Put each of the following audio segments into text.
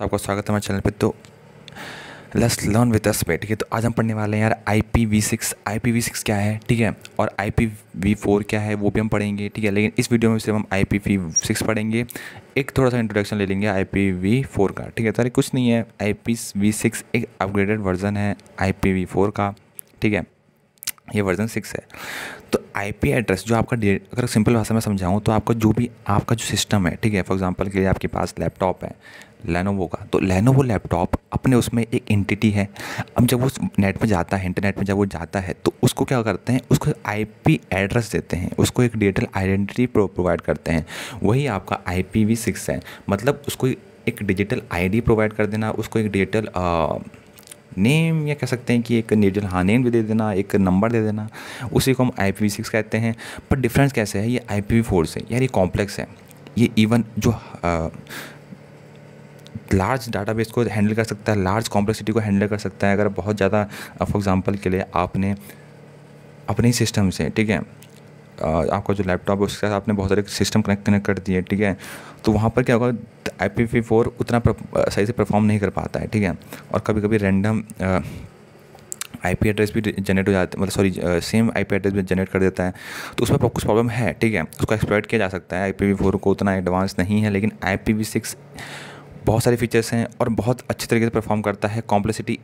तो आपका स्वागत है हमारे चैनल पे तो लेस लर्न विद अस पे ठीक है तो आज हम पढ़ने वाले हैं यार I P V six I P V six क्या है ठीक है और आई पी वी फोर क्या है वो भी हम पढ़ेंगे ठीक है लेकिन इस वीडियो में सिर्फ हम आई पी वी सिक्स पढ़ेंगे एक थोड़ा सा इंट्रोडक्शन ले लेंगे आई पी वी फोर का ठीक है सर तो कुछ नहीं है आई पी वी सिक्स एक अपग्रेडेड वर्जन है आई पी वी फोर का ठीक है ये वर्जन सिक्स है तो आईपी एड्रेस जो आपका अगर सिंपल भाषा में समझाऊँ तो आपका जो भी आपका जो सिस्टम है ठीक है फॉर एग्जांपल के लिए आपके पास लैपटॉप है लेनोवो का तो लेनोवो लैपटॉप अपने उसमें एक एंटिटी है अब जब वो नेट में जाता है इंटरनेट में जब वो जाता है तो उसको क्या करते हैं उसको आईपी एड्रेस देते हैं उसको एक डिजिटल आइडेंटिटी प्रोवाइड करते हैं वही आपका आई सिक्स है मतलब उसको एक डिजिटल आईडी प्रोवाइड कर देना उसको एक डिजिटल नेम या कह सकते हैं कि एक निर्जल हाँ नेम भी दे देना एक नंबर दे देना उसी को हम आई पी सिक्स कहते हैं पर डिफरेंस कैसे है ये आई पी वी फोर से यार ये कॉम्प्लेक्स है ये इवन जो लार्ज डाटाबेस को हैंडल कर सकता है लार्ज कॉम्प्लेक्सिटी को हैंडल कर सकता है अगर बहुत ज़्यादा फॉर एग्ज़ाम्पल के लिए आपने अपने ही सिस्टम से ठीक है आपका जो लैपटॉप है उसके साथ आपने बहुत सारे सिस्टम कनेक्ट कनेक्ट कर दिए ठीक है तो वहाँ पर क्या होगा आई पी वी फोर उतना सही से परफॉर्म नहीं कर पाता है ठीक है और कभी कभी रैंडम आई पी एड्रेस भी जनरेट हो जाता है मतलब sorry same I P address भी जनरेट कर देता है तो उसमें कुछ प्रॉब्लम है ठीक है उसको एक्सप्लॉयट किया जा सकता है आई पी वी फोर को उतना एडवांस नहीं है लेकिन आई पी वी सिक्स बहुत सारे फीचर्स हैं और बहुत अच्छे तरीके से परफॉर्म करता है कॉम्प्लेसिटी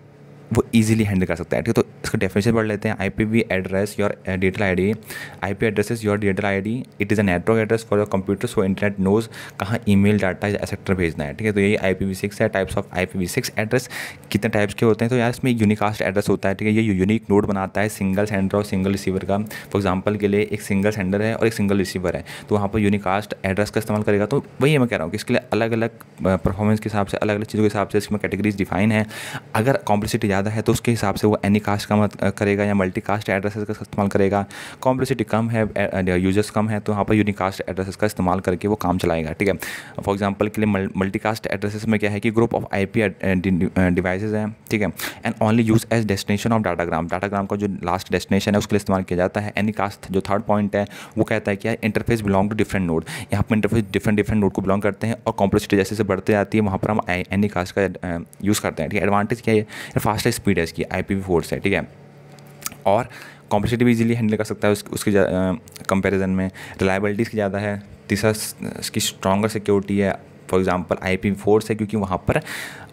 वो इजीली हैंडल कर सकता है ठीक है तो इसका डेफिनेशन पढ़ लेते हैं I P V address your digital I D I P address is your digital I D it is a network address for your computer so internet knows कहाँ ई मेल डाटा सेक्टर भेजना है ठीक है तो यही आई पी वी सिक्स है types of I P V six address कितने types के होते हैं तो यार इसमें यूनिकास्ट एड्रेस होता है ठीक है ये यूनिक नोड बनाता है सिंगल सेंडर और सिंगल रिसीवर का फॉर एग्जाम्पल के लिए एक सिंगल सेंडर है और एक सिंगल रिसीवर है तो वहाँ पर यूनिकास्ट एड्रेस का इस्तेमाल करेगा तो वही मैं कह रहा हूँ कि इसके लिए अलग अलग परफॉर्मेंस के हिसाब से अलग अलग चीज़ों के हिसाब से इसमें कैटेगरीज डिफाइन है अगर कॉम्प्लिसिटी ज़्यादा है तो उसके हिसाब से वो एनी कास्ट का करेगा या मल्टी कास्ट एड्रेसेस का इस्तेमाल करेगा कॉम्प्लेसिटी कम है यूजर्स कम है तो वहाँ पर यूनिकास्ट एड्रेसेस का इस्तेमाल करके वो काम चलाएगा ठीक है फॉर एग्जाम्पल के लिए मल्टी कास्ट एड्रेसेस में क्या है कि group of I P devices हैं ठीक है and only use as destination of datagram datagram का जो लास्ट डेस्टिनेशन है उसके लिए इस्तेमाल किया जाता है एनी कास्ट जो थर्ड पॉइंट है वो कहता है कि interface belong to different node यहाँ पर इंटरफेस डिफरेंट डिफरेंट नोड को बिलोंग करते हैं और कॉम्प्लेसिटी जैसे जैसे बढ़ते जाती है वहाँ पर हम एनी कास्ट का यूज़ करते हैं ठीक है एडवांटेज क्या है फास्ट फास्टेस्ट स्पीड है इसकी आई पी वी फोर से ठीक है और कॉम्पिटेटिव इजीली हैंडल कर सकता है उसके उसके कंपैरिजन में रिलायबिलिटी इसकी ज़्यादा है तीसरा इसकी स्ट्रॉगर सिक्योरिटी है for example I P fours है क्योंकि वहाँ पर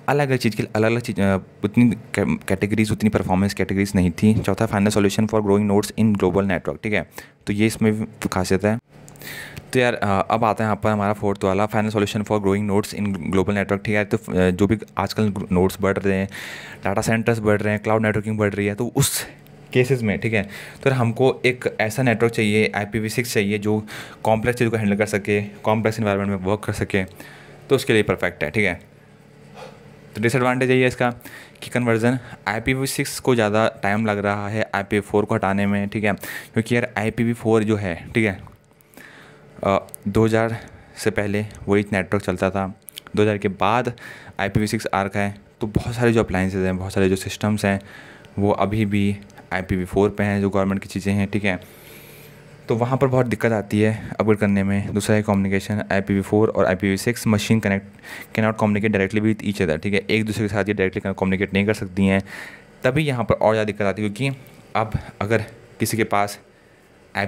अलग अलग चीज़ के अलग अलग चीज उतनी कैटेगरीज उतनी परफॉर्मेंस कैटेगरीज नहीं थी चौथा final solution for growing notes in global network ठीक है तो ये इसमें खासियत है तो यार अब आते हैं यहाँ पर हमारा फोर्थ वाला final solution for growing notes in global network ठीक है तो जो भी आजकल नोट्स बढ़ रहे हैं डाटा सेंटर्स बढ़ रहे हैं क्लाउड नेटवर्किंग बढ़ रही है तो उस केसेस में ठीक है तो हमको एक ऐसा नेटवर्क चाहिए आई पी चाहिए जो कॉम्प्लेक्स चीज़ों को हैंडल कर सके कॉम्प्लेक्स इन्वायरमेंट में वर्क कर सके तो उसके लिए परफेक्ट है ठीक है तो डिसएडवांटेज यही है इसका कि conversion I P V six को ज़्यादा टाइम लग रहा है आई पी वी फोर को हटाने में ठीक है क्योंकि यार आई पी वी फोर जो है ठीक है दो हज़ार से पहले वही नेटवर्क चलता था 2000 के बाद आई पी वी सिक्स आर का है तो बहुत सारे जो अप्लाइंसेज हैं बहुत सारे जो सिस्टम्स हैं वो अभी भी आई पी वी फोर पर हैं जो गवर्नमेंट की चीज़ें हैं ठीक है तो वहाँ पर बहुत दिक्कत आती है अपग्रेड करने में दूसरा है communication I P V four और I P V six machine connect के not communicate directly with each other ठीक है एक दूसरे के साथ ये डायरेक्टली कम्युनिकेट नहीं कर सकती हैं तभी यहाँ पर और ज़्यादा दिक्कत आती है क्योंकि अब अगर किसी के पास आई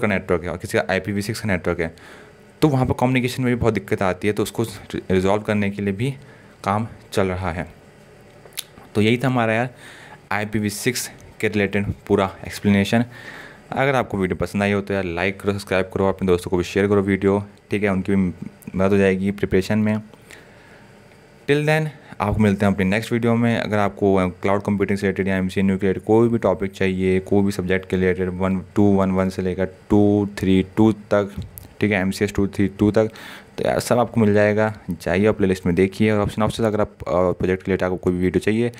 का नेटवर्क है और किसी का आई का नेटवर्क है तो वहाँ पर कम्युनिकेशन में भी बहुत दिक्कत आती है तो उसको रिजॉल्व करने के लिए भी काम चल रहा है तो यही था हमारा यार आई पी वी सिक्स के रिलेटेड पूरा एक्सप्लेनेशन अगर आपको वीडियो पसंद आई हो तो यार लाइक करो सब्सक्राइब करो अपने दोस्तों को भी शेयर करो वीडियो ठीक है उनकी भी मदद हो जाएगी प्रिपरेशन में टिल देन आपको मिलते हैं अपने नेक्स्ट वीडियो में अगर आपको क्लाउड कंप्यूटिंग से रिलेटेड या एम सी एन के रिलेटेड कोई भी टॉपिक चाहिए कोई भी सब्जेक्ट के related one two one one से लेकर टू थ्री टू तक ठीक है M C S two three two तक तो सब आपको मिल जाएगा जाइए आप प्ले लिस्ट में देखिए और ऑप्शन ऑप्शन अगर आप प्रोजेक्ट के रिलेटेड आपको कोई भी वीडियो चाहिए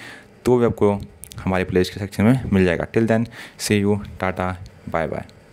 तो भी आपको हमारे प्ले लिस्ट के सेक्शन में मिल जाएगा till then see you tata bye bye